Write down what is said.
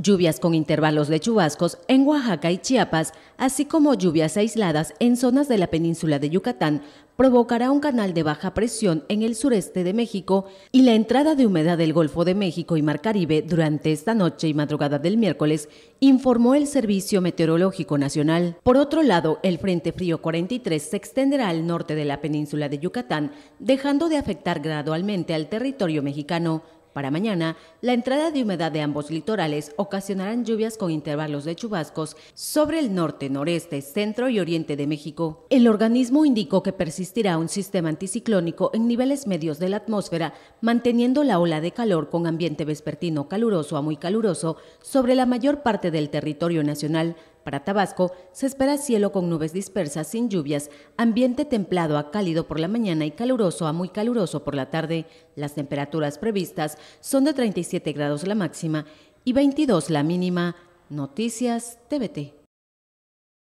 Lluvias con intervalos de chubascos en Oaxaca y Chiapas, así como lluvias aisladas en zonas de la península de Yucatán, provocará un canal de baja presión en el sureste de México y la entrada de humedad del Golfo de México y Mar Caribe durante esta noche y madrugada del miércoles, informó el Servicio Meteorológico Nacional. Por otro lado, el Frente Frío 43 se extenderá al norte de la península de Yucatán, dejando de afectar gradualmente al territorio mexicano. Para mañana, la entrada de humedad de ambos litorales ocasionarán lluvias con intervalos de chubascos sobre el norte, noreste, centro y oriente de México. El organismo indicó que persistirá un sistema anticiclónico en niveles medios de la atmósfera, manteniendo la ola de calor con ambiente vespertino caluroso a muy caluroso sobre la mayor parte del territorio nacional. Para Tabasco se espera cielo con nubes dispersas sin lluvias, ambiente templado a cálido por la mañana y caluroso a muy caluroso por la tarde. Las temperaturas previstas son de 37 grados la máxima y 22 la mínima. Noticias TVT.